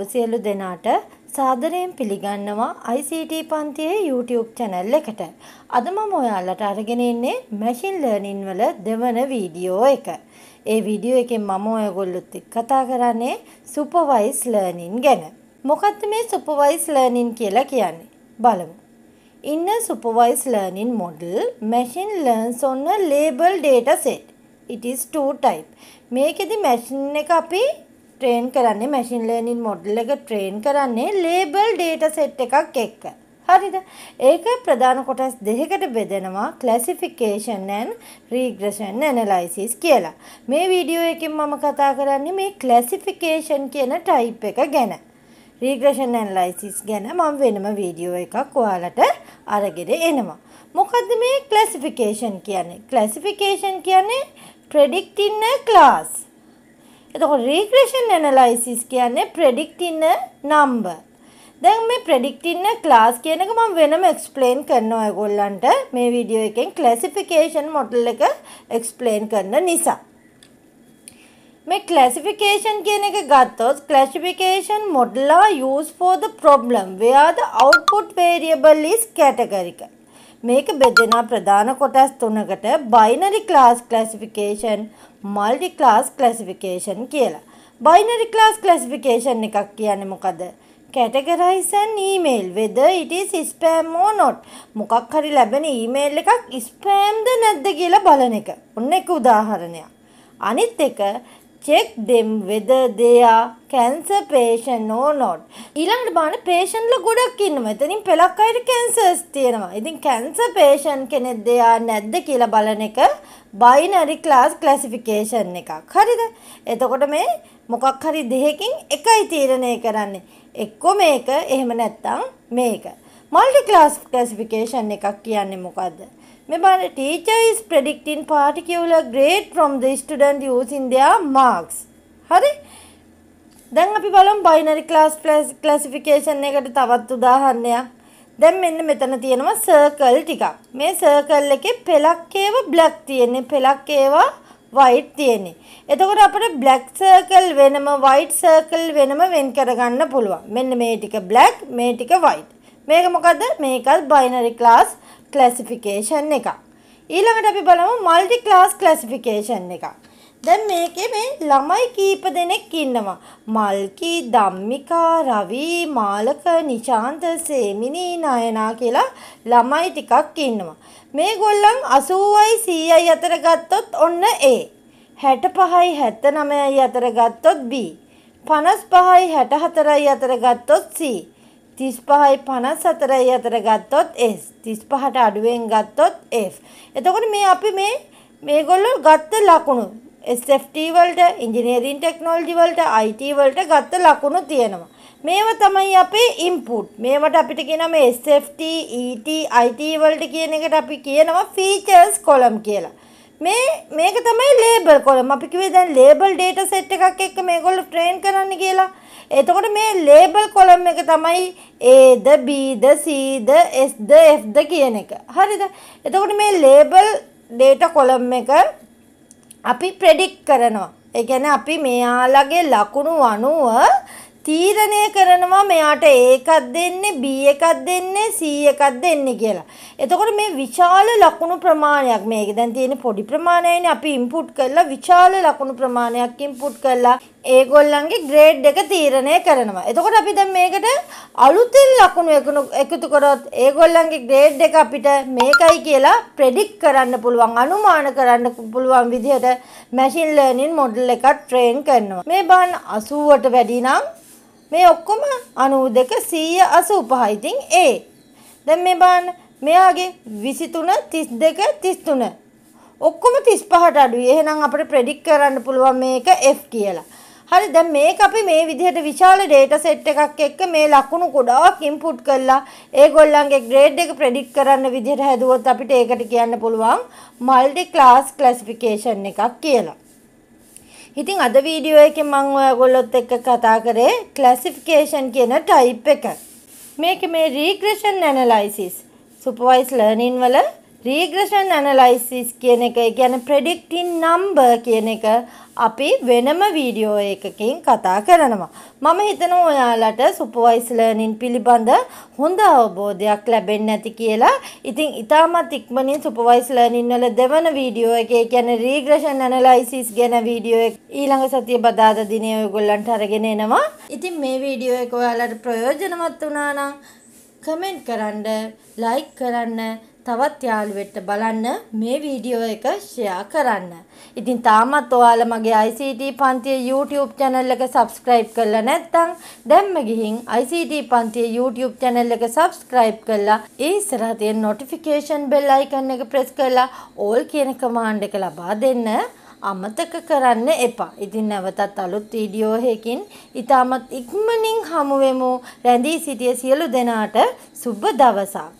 ඔබ සියලු දෙනාට සාදරයෙන් පිළිගන්නවා ICT පන්තියේ YouTube channel එකට. අද මම ඔයාලට අරගෙන ඉන්නේ machine learning වල දෙවන වීඩියෝ එක. ඒ වීඩියෝ එකෙන් මම ඔයගොල්ලොත් එක්ක කතා කරන්නේ supervised learning ගැන. මොකක්ද මේ supervised learning කියලා කියන්නේ? බලමු. In a supervised learning model, machine learns on a label data set. It is two type. මේකෙදි machine එක අපි ට්‍රේන් කරන්නේ මැෂින් ලේනින් මොඩල් එක ට්‍රේන් කරන්නේ ලේබල් ඩේටා සෙට් එකක් එක්ක. හරිද? ඒක ප්‍රධාන කොටස් දෙකකට බෙදෙනවා classification and regression analysis කියලා. මේ වීඩියෝ එකෙන් මම කතා කරන්නේ මේ classification කියන type එක ගැන. regression analysis ගැන මම වෙනම වීඩියෝ එකක් ඔයාලට අරගෙන එනවා. මොකද්ද මේ classification කියන්නේ? classification කියන්නේ predicting a class. එතකොට රීග්‍රෙෂන් ඇනලයිසිස් කියන්නේ ප්‍රෙඩික්ටින්න නම්බර්. දැන් මේ ප්‍රෙඩික්ටින්න ක්ලාස් කියන එක මම වෙනම එක්ස්ප්ලেইন කරනවා ඔයගොල්ලන්ට මේ වීඩියෝ එකෙන් ක්ලාසිෆිකේෂන් මොඩල් එක එක්ස්ප්ලেইন කරන නිසා. මේ classification කියන එක ගත්තොත් classification model are used for the problem where the output variable is categorical. මේක බෙදෙනා ප්‍රධාන කොටස් තුනකට binary class classification multi class classification කියලා. බයිනරි ක්ලාස් ක්ලැසිෆිකේෂන් එකක් කියන්නේ මොකද? categorize an email whether it is spam or not මොකක් හරි ලැබෙන ඊමේල් එකක් ස්පෑම්ද නැද්ද කියලා බලන එක. ඔන්න එක උදාහරණයක්. අනිත් එක check them whether they are cancer patient or not. ඊළඟට බලන්න patientලා ගොඩක් ඉන්නවා. එතනින් පෙලක් අයට cancers තියෙනවා. ඉතින් cancer patient කෙනෙක් දෙයා නැද්ද කියලා බලන එක binary class classification එකක්. හරිද? එතකොට මේ මොකක් හරි දෙකකින් එකයි තීරණය කරන්නේ. එක්කෝ මේක එහෙම නැත්නම් මේක. multi class classification එකක් කියන්නේ මොකද්ද? මෙබඳ teacher is predicting particular grade from the student using their marks. හරි? දැන් අපි බලමු binary class classification එකට තවත් උදාහරණයක්. දැන් මෙන්න මෙතන තියෙනවා circle ටිකක්. මේ circle එකේ පෙලක් ඒවා black තියෙන්නේ. පෙලක් ඒවා white තියෙන්නේ. එතකොට අපිට black circle වෙනම white circle වෙනම වෙන් කරගන්න පුළුවන්. මෙන්න මේ ටික black, මේ ටික white. මේක මොකද්ද? මේකත් binary class ක්ලැසිෆිකේෂන් එකක්. ඊළඟට අපි බලමු මල්ටි ක්ලාස් ක්ලැසිෆිකේෂන් එකක්. දැන් මේකේ මේ ළමයි කීප දෙනෙක් ඉන්නවා. මල්කි, ධම්මිකා, රවි, මාලක, නිශාන්ත, සේමිනී, නයනා කියලා ළමයි ටිකක් ඉන්නවා. මේගොල්ලන් 80යි 100යි අතර ගත්තොත් ඔන්න A. 65යි 79යි අතර ගත්තොත් B. 55යි 64යි අතර ගත්තොත් C. 35යි 54යි අතර ගත්තොත් S 35ට අඩුවෙන් ගත්තොත් F. එතකොට මේ අපි මේ මේගොල්ලෝ ගත්ත ලකුණු SFT වලට, ඉංජිනේරින් ටෙක්නොලොජි වලට, IT වලට ගත්ත ලකුණු තියෙනවා. මේවා තමයි අපේ ඉන්පුට්. මේවට අපිට කියනවා මේ SFT, ET, IT වලට කියන එකට අපි කියනවා features column කියලා. මේ මේක තමයි ලේබල් කොලම් අපි කිව්වේ දැන් ලේබල් ඩේටා සෙට් එකක් එක්ක මේගොල්ලෝ ට්‍රේන් කරන්න කියලා. එතකොට මේ ලේබල් කොලම් එක තමයි Aද Bද Cද Sද Fද කියන එක. හරිද? එතකොට මේ ලේබල් ඩේටා කොලම් එක අපි ප්‍රෙඩික්ට් කරනවා. ඒ කියන්නේ අපි මෙයාලගේ ලකුණු අනුව තීරණය කරනවා මෙයාට ඒකක් දෙන්නේ B එකක් දෙන්නේ C එකක් දෙන්නේ කියලා. එතකොට මේ විශාල ලකුණු ප්‍රමාණයක් මේක දැන් තියෙන පොඩි ප්‍රමාණයනේ අපි ඉන්පුට් කරලා විශාල ලකුණු ප්‍රමාණයක් ඉන්පුට් කරලා ඒගොල්ලන්ගේ ග්‍රේඩ් එක තීරණය කරනවා. එතකොට අපි දැන් මේකට අලුතෙන් ලකුණු එකතු කරොත් ඒගොල්ලන්ගේ ග්‍රේඩ් එක අපිට මේකයි කියලා ප්‍රෙඩික්ට් කරන්න පුළුවන් අනුමාන කරන්න පුළුවන් විදිහට මැෂින් ලර්නින් මොඩල් එකක් ට්‍රේන් කරනවා. මේ බාන 80ට වැඩි නම් මේ ඔක්කොම 92 185. ඉතින් A. දැන් මේ බලන්න මෙයාගේ 23 32 33 ඔක්කොම 35ට අඩුයි. එහෙනම් අපිට ප්‍රෙඩික්ට් කරන්න පුළුවන් මේක F කියලා. හරි දැන් මේක අපි මේ විදිහට විශාල data set එකක් එක්ක මේ ලකුණු ගොඩාක් input කරලා ඒගොල්ලන්ගේ grade එක predict කරන්න විදිහට හැදුවොත් අපිට ඒකට කියන්න පුළුවන් multi class classification එකක් කියලා. ඉතින් අද වීඩියෝ එකේ මම ඔයගොල්ලොත් එක්ක කතා කරේ ක්ලාසිෆිකේෂන් කියන ටයිප් එක. මේක මේ රිග්‍රෙෂන් ඇනලයිසිස් සුපර්වයිස් ලර්නින් වල රීග්‍රෂන් ඇනලයිසිස් කියන එක ගැන ප්‍රඩික්ටින් නම්බර් කියන එක අපි වෙනම වීඩියෝ එකකින් කතා කරනවා. මම හිතනවා ඔයාලට සුපර්වයිස් ලර්නින් පිළිබඳ හොඳ අවබෝධයක් ලැබෙන්නේ නැති කියලා. ඉතින් ඊටමත් ඉක්මනින් සුපර්වයිස් ලර්නින් වල දෙවන වීඩියෝ එකේ කියන්නේ රීග්‍රෂන් ඇනලයිසිස් ගැන වීඩියෝ එක ඊළඟ සතිය බදාදා දිනේ ඔයගොල්ලන්ට අරගෙන එනවා. ඉතින් මේ වීඩියෝ එක ඔයාලට ප්‍රයෝජනවත් වුණා නම් කමෙන්ට් කරන්න, ලයික් කරන්න තවත් යාළුවෙක්ට බලන්න මේ වීඩියෝ එක ෂෙයා කරන්න. ඉතින් තාමත් ඔයාලා මගේ ICT පන්තියේ YouTube channel එක subscribe කරලා නැත්නම් දැම්ම ගිහින් ICT පන්තියේ YouTube channel එක subscribe කරලා ඒ ඉස්සරහ තියෙන notification bell icon එක press කරලා all කියන command එක ලබා දෙන්න. අමතක කරන්න එපා. ඉතින් නැවතත් අලුත් වීඩියෝ එකකින් ඉතාමත් ඉක්මනින් හමු වෙමු. රැඳී සිටිය සියලු දෙනාට සුබ දවසක්.